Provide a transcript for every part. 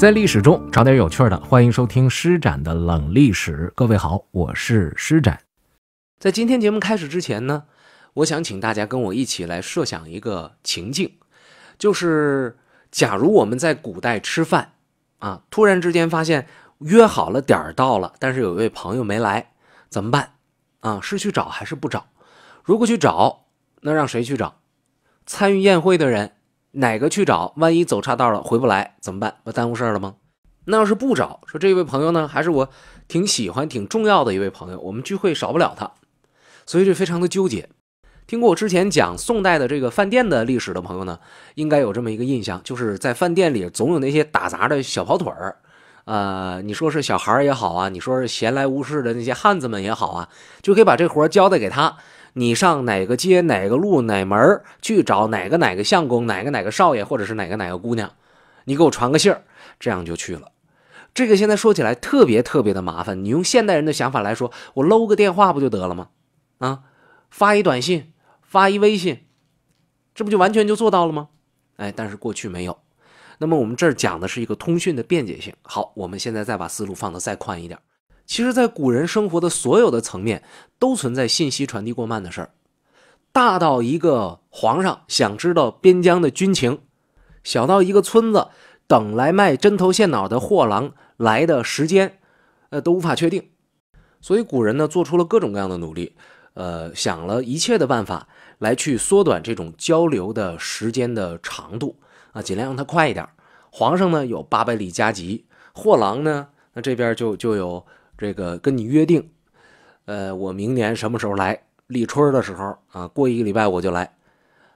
在历史中找点有趣的，欢迎收听施展的冷历史。各位好，我是施展。在今天节目开始之前呢，我想请大家跟我一起来设想一个情境，就是假如我们在古代吃饭，啊，突然之间发现约好了点儿到了，但是有一位朋友没来，怎么办？啊，是去找还是不找？如果去找，那让谁去找？参与宴会的人。哪个去找？万一走岔道了回不来怎么办？不耽误事儿了吗？那要是不找，说这位朋友呢，还是我挺喜欢、挺重要的一位朋友，我们聚会少不了他，所以这非常的纠结。听过我之前讲宋代的这个饭店的历史的朋友呢，应该有这么一个印象，就是在饭店里总有那些打杂的小跑腿儿，呃，你说是小孩儿也好啊，你说是闲来无事的那些汉子们也好啊，就可以把这活儿交代给他。你上哪个街、哪个路、哪门去找哪个哪个相公、哪个哪个少爷，或者是哪个哪个姑娘，你给我传个信儿，这样就去了。这个现在说起来特别特别的麻烦。你用现代人的想法来说，我搂个电话不就得了吗？啊，发一短信，发一微信，这不就完全就做到了吗？哎，但是过去没有。那么我们这儿讲的是一个通讯的便捷性。好，我们现在再把思路放得再宽一点。其实，在古人生活的所有的层面，都存在信息传递过慢的事儿，大到一个皇上想知道边疆的军情，小到一个村子等来卖针头线脑的货郎来的时间，呃，都无法确定。所以古人呢，做出了各种各样的努力，呃，想了一切的办法来去缩短这种交流的时间的长度啊，尽量让它快一点。皇上呢有八百里加急，货郎呢，那这边就就有。这个跟你约定，呃，我明年什么时候来？立春的时候啊，过一个礼拜我就来。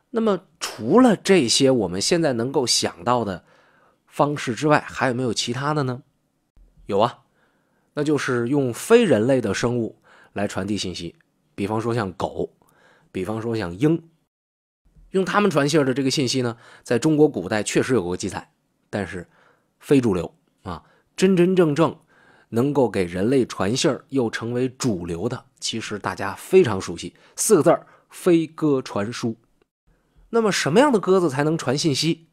那么，除了这些我们现在能够想到的方式之外，还有没有其他的呢？有啊，那就是用非人类的生物来传递信息，比方说像狗，比方说像鹰，用它们传信儿的这个信息呢，在中国古代确实有过记载，但是非主流啊，真真正正。能够给人类传信儿又成为主流的，其实大家非常熟悉四个字儿“飞鸽传书”。那么，什么样的鸽子才能传信息？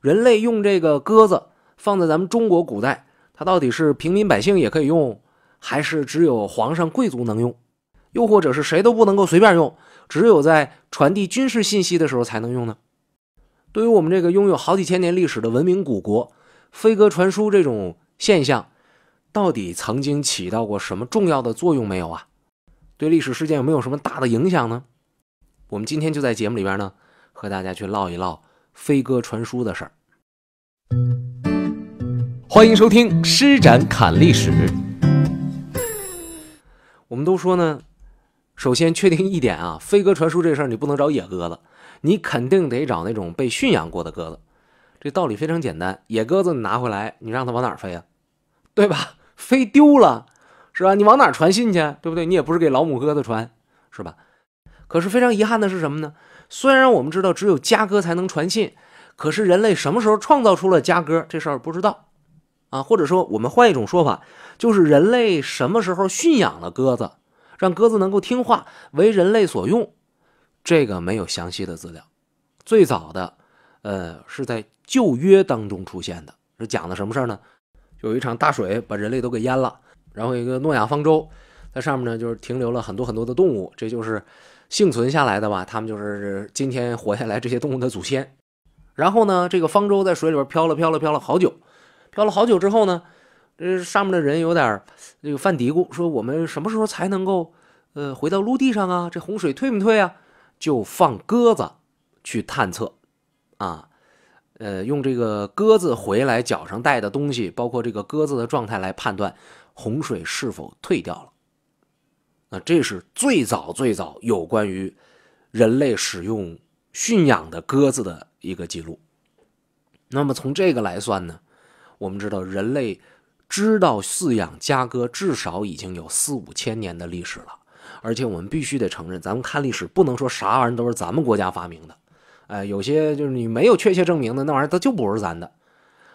人类用这个鸽子，放在咱们中国古代，它到底是平民百姓也可以用，还是只有皇上贵族能用？又或者是谁都不能够随便用，只有在传递军事信息的时候才能用呢？对于我们这个拥有好几千年历史的文明古国，“飞鸽传书”这种现象。到底曾经起到过什么重要的作用没有啊？对历史事件有没有什么大的影响呢？我们今天就在节目里边呢，和大家去唠一唠飞鸽传书的事儿。欢迎收听《施展侃历史》。我们都说呢，首先确定一点啊，飞鸽传书这事儿你不能找野鸽子，你肯定得找那种被驯养过的鸽子。这道理非常简单，野鸽子拿回来，你让它往哪儿飞啊？对吧？飞 丢了，是吧？你往哪传信去？对不对？你也不是给老母鸽子传，是吧？可是非常遗憾的是什么呢？虽然我们知道只有家鸽才能传信，可是人类什么时候创造出了家鸽这事儿不知道，啊，或者说我们换一种说法，就是人类什么时候驯养了鸽子，让鸽子能够听话为人类所用，这个没有详细的资料。最早的，呃，是在旧约当中出现的，是讲的什么事儿呢？有一场大水把人类都给淹了，然后一个诺亚方舟在上面呢，就是停留了很多很多的动物，这就是幸存下来的吧？他们就是今天活下来这些动物的祖先。然后呢，这个方舟在水里边飘了飘了飘了好久，飘了好久之后呢，这上面的人有点这个犯嘀咕，说我们什么时候才能够呃回到陆地上啊？这洪水退没退啊？就放鸽子去探测啊。呃，用这个鸽子回来脚上带的东西，包括这个鸽子的状态来判断洪水是否退掉了。那这是最早最早有关于人类使用驯养的鸽子的一个记录。那么从这个来算呢，我们知道人类知道饲养家鸽至少已经有四五千年的历史了。而且我们必须得承认，咱们看历史不能说啥玩意都是咱们国家发明的。哎，有些就是你没有确切证明的那玩意儿，它就不是咱的。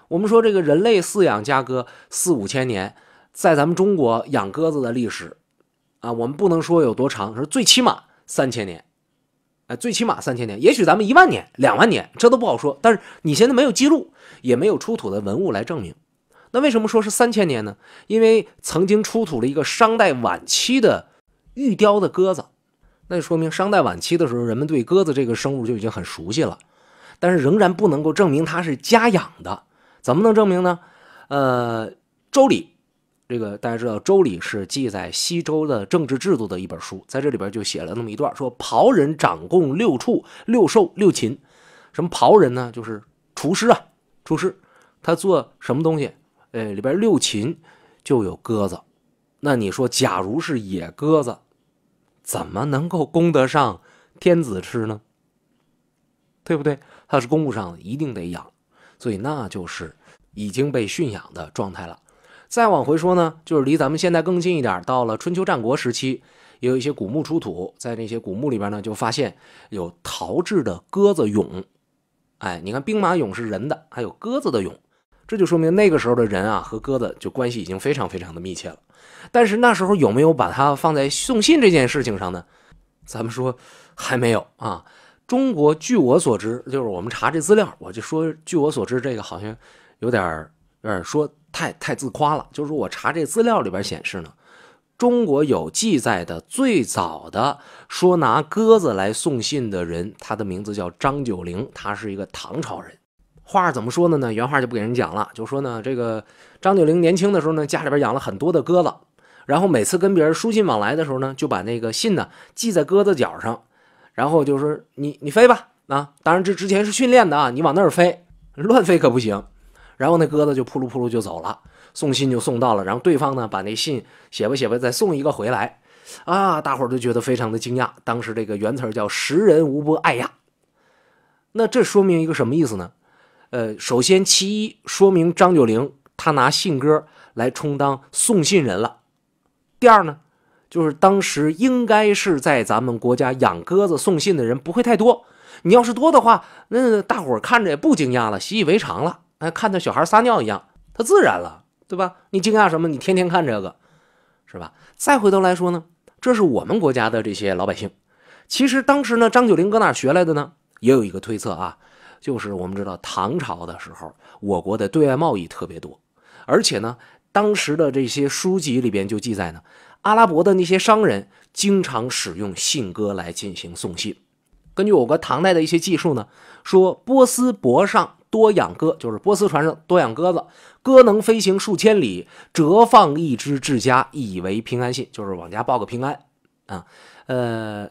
我们说这个人类饲养家鸽四五千年，在咱们中国养鸽子的历史，啊，我们不能说有多长，说最起码三千年。哎，最起码三千年，也许咱们一万年、两万年，这都不好说。但是你现在没有记录，也没有出土的文物来证明。那为什么说是三千年呢？因为曾经出土了一个商代晚期的玉雕的鸽子。那就说明商代晚期的时候，人们对鸽子这个生物就已经很熟悉了，但是仍然不能够证明它是家养的。怎么能证明呢？呃，《周礼》，这个大家知道，《周礼》是记载西周的政治制度的一本书，在这里边就写了那么一段，说“庖人掌共六畜、六兽、六禽”。什么“庖人”呢？就是厨师啊，厨师。他做什么东西？呃，里边六禽就有鸽子。那你说，假如是野鸽子？怎么能够供得上天子吃呢？对不对？它是供不上，一定得养，所以那就是已经被驯养的状态了。再往回说呢，就是离咱们现在更近一点，到了春秋战国时期，也有一些古墓出土，在那些古墓里边呢，就发现有陶制的鸽子俑。哎，你看兵马俑是人的，还有鸽子的俑。这就说明那个时候的人啊和鸽子就关系已经非常非常的密切了，但是那时候有没有把它放在送信这件事情上呢？咱们说还没有啊。中国据我所知，就是我们查这资料，我就说据我所知，这个好像有点儿有点儿说太太自夸了。就是我查这资料里边显示呢，中国有记载的最早的说拿鸽子来送信的人，他的名字叫张九龄，他是一个唐朝人。话怎么说的呢？原话就不给人讲了，就说呢，这个张九龄年轻的时候呢，家里边养了很多的鸽子，然后每次跟别人书信往来的时候呢，就把那个信呢系在鸽子脚上，然后就说你你飞吧，啊，当然这之前是训练的啊，你往那儿飞，乱飞可不行。然后那鸽子就扑噜扑噜就走了，送信就送到了。然后对方呢把那信写吧写吧，再送一个回来，啊，大伙儿都觉得非常的惊讶。当时这个原词叫识人无波爱呀”，那这说明一个什么意思呢？呃，首先，其一说明张九龄他拿信鸽来充当送信人了。第二呢，就是当时应该是在咱们国家养鸽子送信的人不会太多。你要是多的话，那大伙儿看着也不惊讶了，习以为常了。哎，看到小孩撒尿一样，他自然了，对吧？你惊讶什么？你天天看这个，是吧？再回头来说呢，这是我们国家的这些老百姓。其实当时呢，张九龄搁哪学来的呢？也有一个推测啊。就是我们知道唐朝的时候，我国的对外贸易特别多，而且呢，当时的这些书籍里边就记载呢，阿拉伯的那些商人经常使用信鸽来进行送信。根据我国唐代的一些记述呢，说波斯伯上多养鸽，就是波斯船上多养鸽子，鸽能飞行数千里，折放一只至家，以为平安信，就是往家报个平安啊。呃，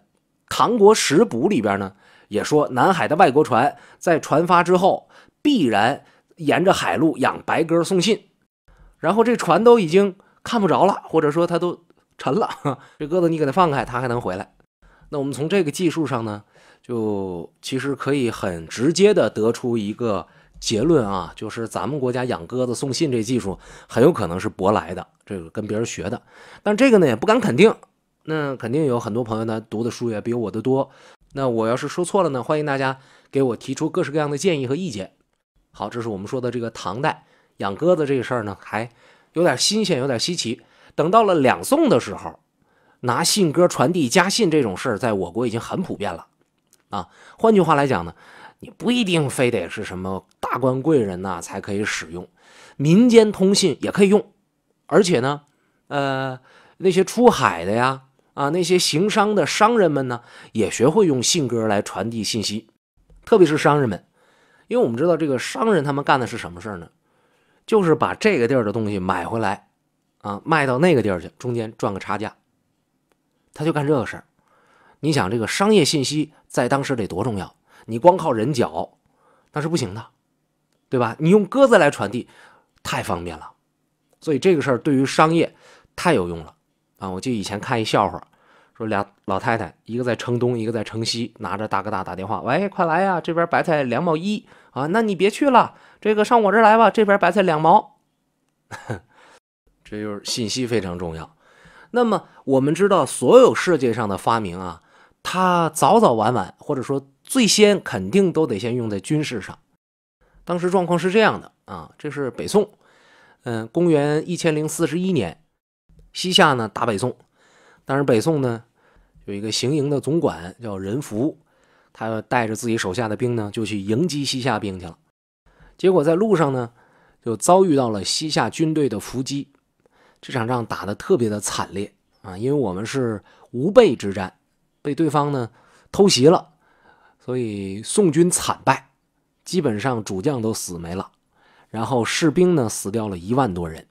唐国食补里边呢。也说南海的外国船在船发之后，必然沿着海路养白鸽送信，然后这船都已经看不着了，或者说它都沉了。这鸽子你给它放开，它还能回来。那我们从这个技术上呢，就其实可以很直接的得出一个结论啊，就是咱们国家养鸽子送信这技术很有可能是舶来的，这个跟别人学的。但这个呢也不敢肯定。那肯定有很多朋友呢读的书也比我的多。那我要是说错了呢，欢迎大家给我提出各式各样的建议和意见。好，这是我们说的这个唐代养鸽子这个事儿呢，还有点新鲜，有点稀奇。等到了两宋的时候，拿信鸽传递家信这种事儿，在我国已经很普遍了。啊，换句话来讲呢，你不一定非得是什么大官贵人呐才可以使用，民间通信也可以用。而且呢，呃，那些出海的呀。啊，那些行商的商人们呢，也学会用信鸽来传递信息，特别是商人们，因为我们知道这个商人他们干的是什么事呢？就是把这个地儿的东西买回来，啊，卖到那个地儿去，中间赚个差价，他就干这个事儿。你想，这个商业信息在当时得多重要？你光靠人脚那是不行的，对吧？你用鸽子来传递，太方便了，所以这个事儿对于商业太有用了。啊！我记得以前看一笑话，说俩老太太，一个在城东，一个在城西，拿着大哥大打电话：“喂，快来呀，这边白菜两毛一啊，那你别去了，这个上我这儿来吧，这边白菜两毛。”这就是信息非常重要。那么我们知道，所有世界上的发明啊，它早早晚晚，或者说最先肯定都得先用在军事上。当时状况是这样的啊，这是北宋，嗯，公元一千零四十一年。西夏呢打北宋，但是北宋呢有一个行营的总管叫任福，他带着自己手下的兵呢就去迎击西夏兵去了，结果在路上呢就遭遇到了西夏军队的伏击，这场仗打得特别的惨烈啊，因为我们是无备之战，被对方呢偷袭了，所以宋军惨败，基本上主将都死没了，然后士兵呢死掉了一万多人。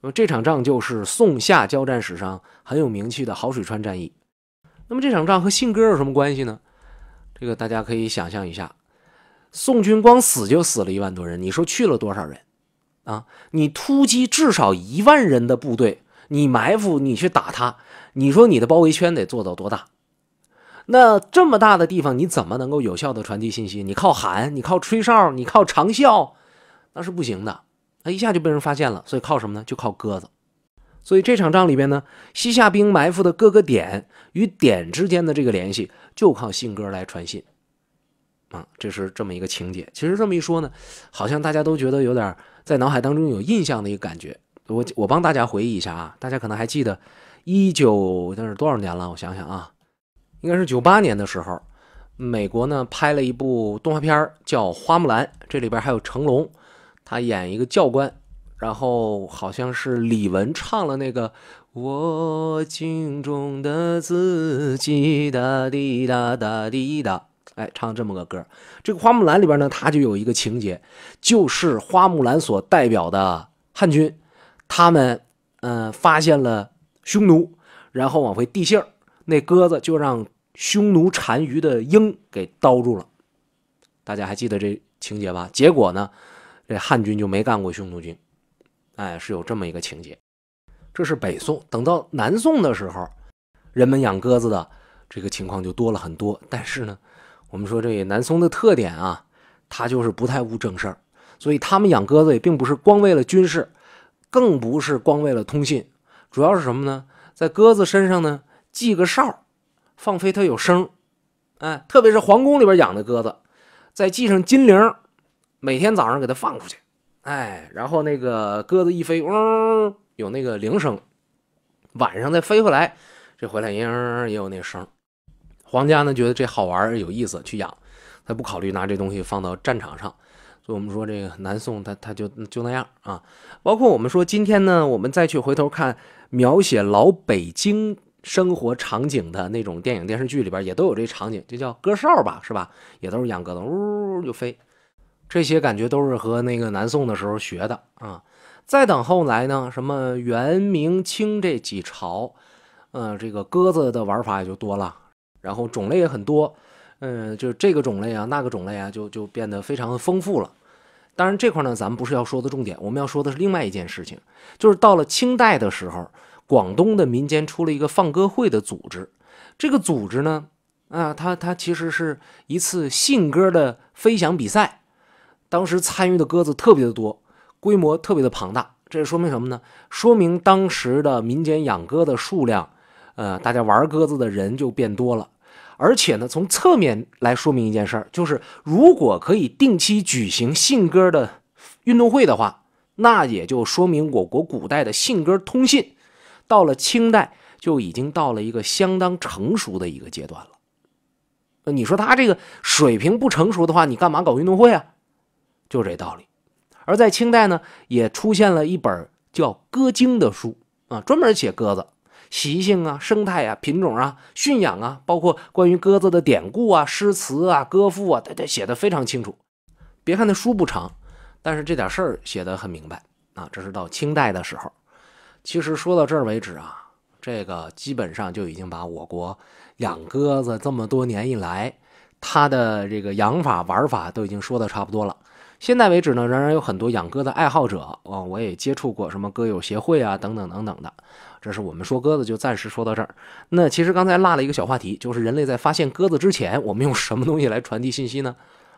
那么这场仗就是宋夏交战史上很有名气的好水川战役。那么这场仗和信鸽有什么关系呢？这个大家可以想象一下，宋军光死就死了一万多人，你说去了多少人啊？你突击至少一万人的部队，你埋伏，你去打他，你说你的包围圈得做到多大？那这么大的地方，你怎么能够有效的传递信息？你靠喊，你靠吹哨，你靠长啸，那是不行的。他一下就被人发现了，所以靠什么呢？就靠鸽子。所以这场仗里边呢，西夏兵埋伏的各个点与点之间的这个联系，就靠信鸽来传信。啊，这是这么一个情节。其实这么一说呢，好像大家都觉得有点在脑海当中有印象的一个感觉。我我帮大家回忆一下啊，大家可能还记得，一九那是多少年了？我想想啊，应该是九八年的时候，美国呢拍了一部动画片叫《花木兰》，这里边还有成龙。他演一个教官，然后好像是李玟唱了那个《我镜中的自己》，哒滴哒哒滴哒，哎，唱这么个歌。这个《花木兰》里边呢，他就有一个情节，就是花木兰所代表的汉军，他们嗯发现了匈奴，然后往回递信那鸽子就让匈奴单于的鹰给叨住了。大家还记得这情节吧？结果呢？这汉军就没干过匈奴军，哎，是有这么一个情节。这是北宋，等到南宋的时候，人们养鸽子的这个情况就多了很多。但是呢，我们说这南宋的特点啊，它就是不太务正事儿，所以他们养鸽子也并不是光为了军事，更不是光为了通信，主要是什么呢？在鸽子身上呢系个哨，放飞它有声，哎，特别是皇宫里边养的鸽子，再系上金铃。每天早上给它放出去，哎，然后那个鸽子一飞，嗡，有那个铃声；晚上再飞回来，这回来鹰也有那声。皇家呢觉得这好玩有意思，去养，他不考虑拿这东西放到战场上。所以，我们说这个南宋，他他就就那样啊。包括我们说今天呢，我们再去回头看描写老北京生活场景的那种电影、电视剧里边，也都有这场景，就叫鸽哨吧，是吧？也都是养鸽子，呜就飞。这些感觉都是和那个南宋的时候学的啊。再等后来呢，什么元、明、清这几朝，嗯，这个鸽子的玩法也就多了，然后种类也很多，嗯，就这个种类啊，那个种类啊，就就变得非常的丰富了。当然这块呢，咱们不是要说的重点，我们要说的是另外一件事情，就是到了清代的时候，广东的民间出了一个放鸽会的组织，这个组织呢，啊，它它其实是一次信鸽的飞翔比赛。当时参与的鸽子特别的多，规模特别的庞大，这说明什么呢？说明当时的民间养鸽的数量，呃，大家玩鸽子的人就变多了。而且呢，从侧面来说明一件事儿，就是如果可以定期举行信鸽的运动会的话，那也就说明我国古代的信鸽通信到了清代就已经到了一个相当成熟的一个阶段了。你说他这个水平不成熟的话，你干嘛搞运动会啊？就这道理，而在清代呢，也出现了一本叫《鸽经》的书啊，专门写鸽子习性啊、生态啊、品种啊、驯养啊，包括关于鸽子的典故啊、诗词啊、歌赋啊，它它写的非常清楚。别看那书不长，但是这点事儿写的很明白啊。这是到清代的时候，其实说到这儿为止啊，这个基本上就已经把我国养鸽子这么多年以来，它的这个养法、玩法都已经说的差不多了。现在为止呢，仍然有很多养鸽的爱好者啊，我也接触过什么鸽友协会啊，等等等等的。这是我们说鸽子就暂时说到这儿。那其实刚才落了一个小话题，就是人类在发现鸽子之前，我们用什么东西来传递信息呢？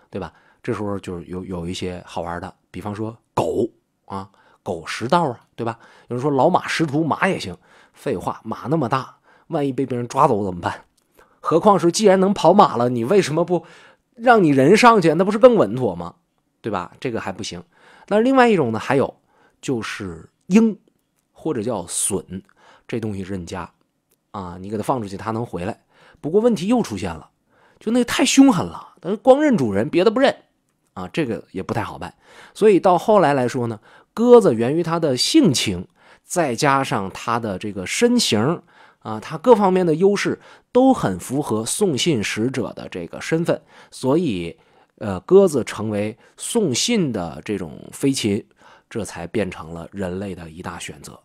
对吧？这时候就是有有一些好玩的，比方说狗啊，狗识道啊，对吧？有人说老马识途，马也行。废话，马那么大，万一被别人抓走怎么办？何况是既然能跑马了，你为什么不让你人上去？那不是更稳妥吗？对吧？这个还不行。那另外一种呢？还有就是鹰，或者叫隼，这东西认家啊，你给它放出去，它能回来。不过问题又出现了，就那太凶狠了，它光认主人，别的不认啊，这个也不太好办。所以到后来来说呢，鸽子源于它的性情，再加上它的这个身形啊，它各方面的优势都很符合送信使者的这个身份，所以。呃，鸽子成为送信的这种飞禽，这才变成了人类的一大选择。